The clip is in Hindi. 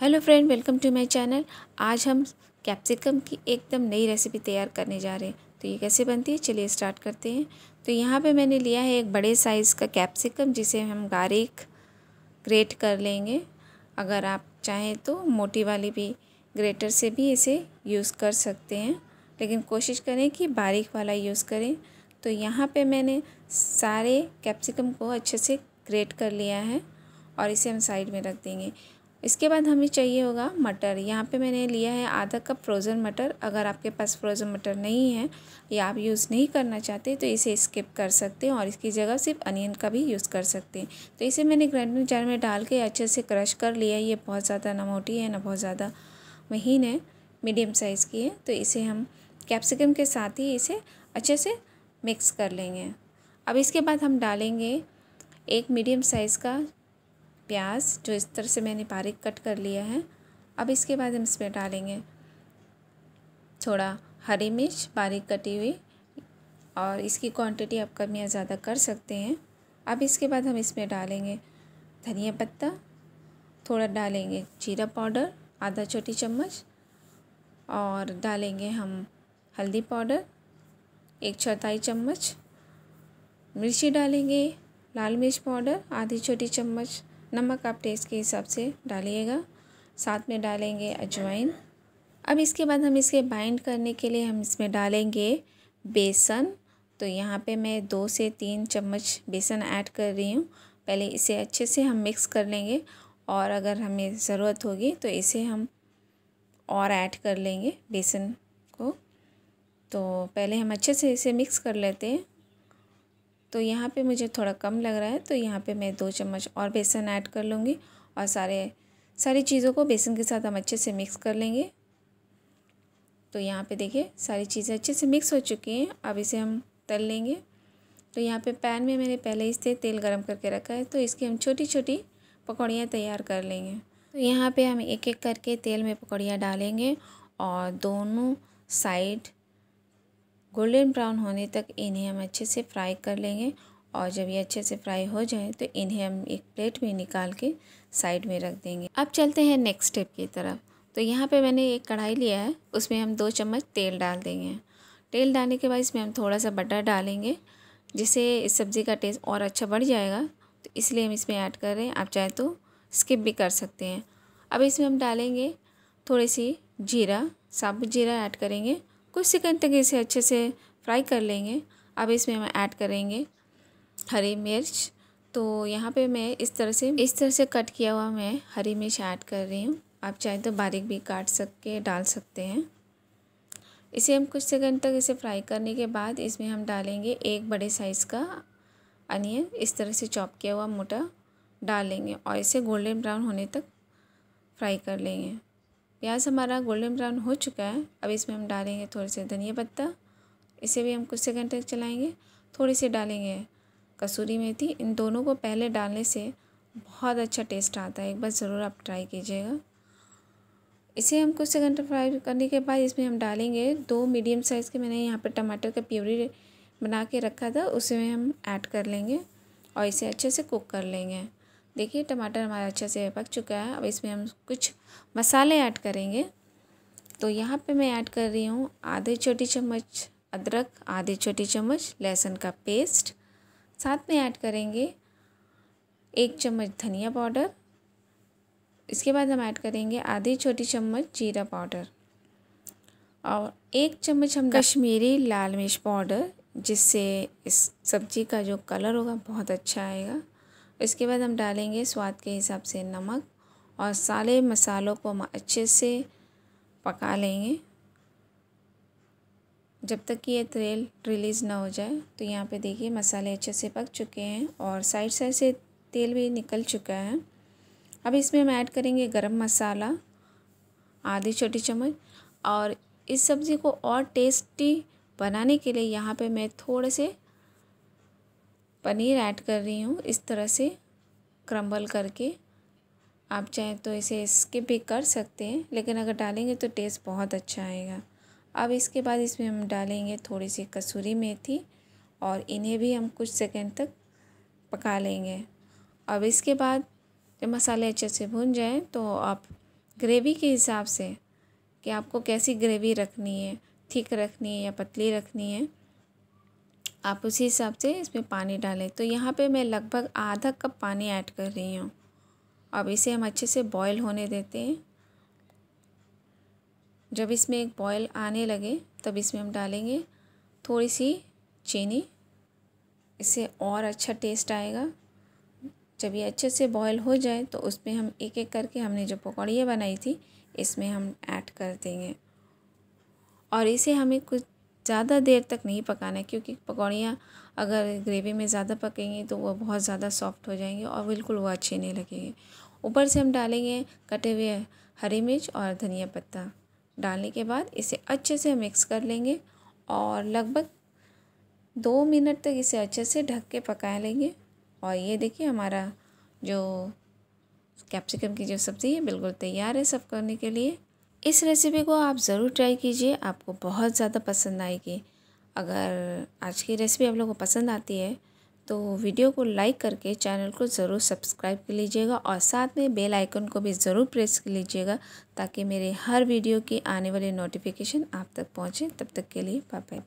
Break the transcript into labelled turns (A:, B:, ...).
A: hello friend welcome to my channel आज हम कैप्सिकम की एकदम नई रेसिपी तैयार करने जा रहे हैं तो ये कैसे बनती है चलिए स्टार्ट करते हैं तो यहाँ पे मैंने लिया है एक बड़े साइज़ का कैप्सिकम जिसे हम गार्लिक ग्रेट कर लेंगे अगर आप चाहें तो मोटी वाली भी ग्रेटर से भी इसे यूज़ कर सकते हैं लेकिन कोशिश करें कि बारीक वाला यूज़ करें तो यहाँ पर मैंने सारे कैप्सिकम को अच्छे से ग्रेट कर लिया है और इसे हम साइड में रख देंगे इसके बाद हमें चाहिए होगा मटर यहाँ पे मैंने लिया है आधा कप फ्रोज़न मटर अगर आपके पास फ्रोज़न मटर नहीं है या आप यूज़ नहीं करना चाहते तो इसे स्किप कर सकते हैं और इसकी जगह सिर्फ अनियन का भी यूज़ कर सकते हैं तो इसे मैंने ग्राइंडर जार में डाल के अच्छे से क्रश कर लिया ये बहुत ज़्यादा ना मोटी है ना बहुत ज़्यादा महीन है मीडियम साइज़ की है तो इसे हम कैप्सिकम के साथ ही इसे अच्छे से मिक्स कर लेंगे अब इसके बाद हम डालेंगे एक मीडियम साइज़ का प्याज जो इस तरह से मैंने बारीक कट कर लिया है अब इसके बाद हम इसमें डालेंगे थोड़ा हरी मिर्च बारीक कटी हुई और इसकी क्वांटिटी आप कम या ज़्यादा कर सकते हैं अब इसके बाद हम इसमें डालेंगे धनिया पत्ता थोड़ा डालेंगे जीरा पाउडर आधा छोटी चम्मच और डालेंगे हम हल्दी पाउडर एक चौथाई चम्मच मिर्ची डालेंगे लाल मिर्च पाउडर आधी छोटी चम्मच नमक आप टेस्ट के हिसाब से डालिएगा साथ में डालेंगे अजवाइन अब इसके बाद हम इसके बाइंड करने के लिए हम इसमें डालेंगे बेसन तो यहाँ पे मैं दो से तीन चम्मच बेसन ऐड कर रही हूँ पहले इसे अच्छे से हम मिक्स कर लेंगे और अगर हमें ज़रूरत होगी तो इसे हम और ऐड कर लेंगे बेसन को तो पहले हम अच्छे से इसे मिक्स कर लेते हैं तो यहाँ पे मुझे थोड़ा कम लग रहा है तो यहाँ पे मैं दो चम्मच और बेसन ऐड कर लूँगी और सारे सारी चीज़ों को बेसन के साथ हम अच्छे से मिक्स कर लेंगे तो यहाँ पे देखिए सारी चीज़ें अच्छे से मिक्स हो चुकी हैं अब इसे हम तल लेंगे तो यहाँ पे पैन में मैंने पहले इससे तेल गरम करके रखा है तो इसकी हम छोटी छोटी पकौड़ियाँ तैयार कर लेंगे तो यहाँ पे हम एक एक करके तेल में पकौड़ियाँ डालेंगे और दोनों साइड गोल्डन ब्राउन होने तक इन्हें हम अच्छे से फ्राई कर लेंगे और जब ये अच्छे से फ्राई हो जाए तो इन्हें हम एक प्लेट में निकाल के साइड में रख देंगे अब चलते हैं नेक्स्ट स्टेप की तरफ तो यहाँ पे मैंने एक कढ़ाई लिया है उसमें हम दो चम्मच तेल डाल देंगे तेल डालने के बाद इसमें हम थोड़ा सा बटर डालेंगे जिससे इस सब्ज़ी का टेस्ट और अच्छा बढ़ जाएगा तो इसलिए हम इसमें ऐड कर रहे हैं आप चाहे तो स्किप भी कर सकते हैं अब इसमें हम डालेंगे थोड़ी सी जीरा साबुत जीरा ऐड करेंगे कुछ सेकंड तक इसे अच्छे से फ्राई कर लेंगे अब इसमें हम ऐड करेंगे हरी मिर्च तो यहाँ पे मैं इस तरह से इस तरह से कट किया हुआ मैं हरी मिर्च ऐड कर रही हूँ आप चाहे तो बारीक भी काट सक के डाल सकते हैं इसे हम कुछ सेकंड तक इसे फ्राई करने के बाद इसमें हम डालेंगे एक बड़े साइज़ का अनियन इस तरह से चॉप किया हुआ मोटा डालेंगे और इसे गोल्डन ब्राउन होने तक फ्राई कर लेंगे प्याज हमारा गोल्डन ब्राउन हो चुका है अब इसमें हम डालेंगे थोड़े से धनिया पत्ता इसे भी हम कुछ सेकंड तक चलाएंगे थोड़ी सी डालेंगे कसूरी मेथी इन दोनों को पहले डालने से बहुत अच्छा टेस्ट आता है एक बार ज़रूर आप ट्राई कीजिएगा इसे हम कुछ सेकंड फ्राई करने के बाद इसमें हम डालेंगे दो मीडियम साइज़ के मैंने यहाँ पर टमाटर का प्यूरी बना के रखा था उसे हम ऐड कर लेंगे और इसे अच्छे से कुक कर लेंगे देखिए टमाटर हमारा अच्छे से पक चुका है अब इसमें हम कुछ मसाले ऐड करेंगे तो यहाँ पे मैं ऐड कर रही हूँ आधे छोटी चम्मच अदरक आधे छोटी चम्मच लहसुन का पेस्ट साथ में ऐड करेंगे एक चम्मच धनिया पाउडर इसके बाद हम ऐड करेंगे आधी छोटी चम्मच जीरा पाउडर और एक चम्मच हम कश्मीरी लाल मिर्च पाउडर जिससे इस सब्ज़ी का जो कलर होगा बहुत अच्छा आएगा इसके बाद हम डालेंगे स्वाद के हिसाब से नमक और सारे मसालों को हम अच्छे से पका लेंगे जब तक कि ये तेल रिलीज़ ना हो जाए तो यहाँ पे देखिए मसाले अच्छे से पक चुके हैं और साइड साइड से तेल भी निकल चुका है अब इसमें हम ऐड करेंगे गरम मसाला आधी छोटी चम्मच और इस सब्ज़ी को और टेस्टी बनाने के लिए यहाँ पे मैं थोड़े से पनीर ऐड कर रही हूँ इस तरह से क्रम्बल करके आप चाहें तो इसे स्किप भी कर सकते हैं लेकिन अगर डालेंगे तो टेस्ट बहुत अच्छा आएगा अब इसके बाद इसमें हम डालेंगे थोड़ी सी कसूरी मेथी और इन्हें भी हम कुछ सेकंड तक पका लेंगे अब इसके बाद जब मसाले अच्छे से भुन जाएं तो आप ग्रेवी के हिसाब से कि आपको कैसी ग्रेवी रखनी है थिक रखनी है या पतली रखनी है आप उसी हिसाब से इसमें पानी डालें तो यहाँ पे मैं लगभग आधा कप पानी ऐड कर रही हूँ अब इसे हम अच्छे से बॉयल होने देते हैं जब इसमें एक बॉयल आने लगे तब इसमें हम डालेंगे थोड़ी सी चीनी इससे और अच्छा टेस्ट आएगा जब ये अच्छे से बॉयल हो जाए तो उसमें हम एक एक करके हमने जो पकौड़ियाँ बनाई थी इसमें हम ऐड कर देंगे और इसे हमें कुछ ज़्यादा देर तक नहीं पकाना है क्योंकि पकौड़ियाँ अगर ग्रेवी में ज़्यादा पकेंगी तो वह बहुत ज़्यादा सॉफ्ट हो जाएंगी और बिल्कुल वह अच्छे नहीं लगेंगे ऊपर से हम डालेंगे कटे हुए हरी मिर्च और धनिया पत्ता डालने के बाद इसे अच्छे से मिक्स कर लेंगे और लगभग दो मिनट तक इसे अच्छे से ढक के पका लेंगे और ये देखिए हमारा जो कैप्सिकम की जो सब्ज़ी है बिल्कुल तैयार है सब करने के लिए इस रेसिपी को आप ज़रूर ट्राई कीजिए आपको बहुत ज़्यादा पसंद आएगी अगर आज की रेसिपी आप लोगों को पसंद आती है तो वीडियो को लाइक करके चैनल को ज़रूर सब्सक्राइब कर लीजिएगा और साथ में बेल आइकन को भी ज़रूर प्रेस कर लीजिएगा ताकि मेरे हर वीडियो की आने वाली नोटिफिकेशन आप तक पहुँचे तब तक के लिए बाय बाय